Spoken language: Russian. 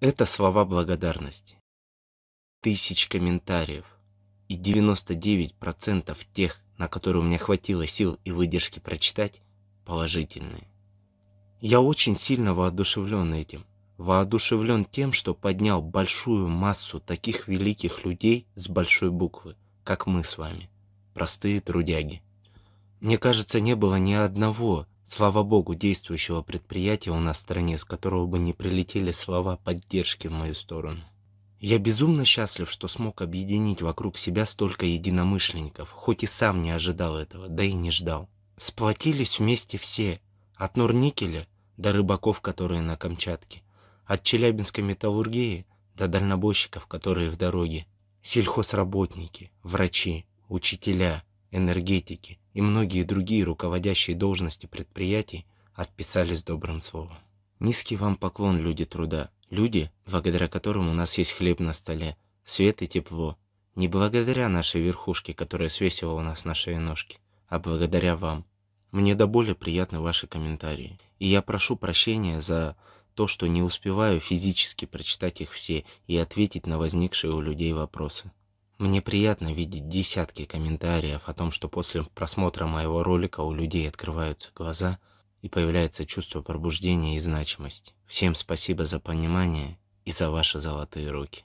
Это слова благодарности. Тысяч комментариев и 99% тех, на которые у меня хватило сил и выдержки прочитать, положительные. Я очень сильно воодушевлен этим. Воодушевлен тем, что поднял большую массу таких великих людей с большой буквы, как мы с вами, простые трудяги. Мне кажется, не было ни одного, Слава богу, действующего предприятия у нас в стране, с которого бы не прилетели слова поддержки в мою сторону. Я безумно счастлив, что смог объединить вокруг себя столько единомышленников, хоть и сам не ожидал этого, да и не ждал. Сплотились вместе все, от Норникеля до рыбаков, которые на Камчатке, от челябинской металлургии до дальнобойщиков, которые в дороге, сельхозработники, врачи, учителя, энергетики – и многие другие руководящие должности предприятий отписались добрым словом. Низкий вам поклон, люди труда. Люди, благодаря которым у нас есть хлеб на столе, свет и тепло. Не благодаря нашей верхушке, которая свесила у нас на шее ножки, а благодаря вам. Мне до боли приятны ваши комментарии. И я прошу прощения за то, что не успеваю физически прочитать их все и ответить на возникшие у людей вопросы. Мне приятно видеть десятки комментариев о том, что после просмотра моего ролика у людей открываются глаза и появляется чувство пробуждения и значимости. Всем спасибо за понимание и за ваши золотые руки.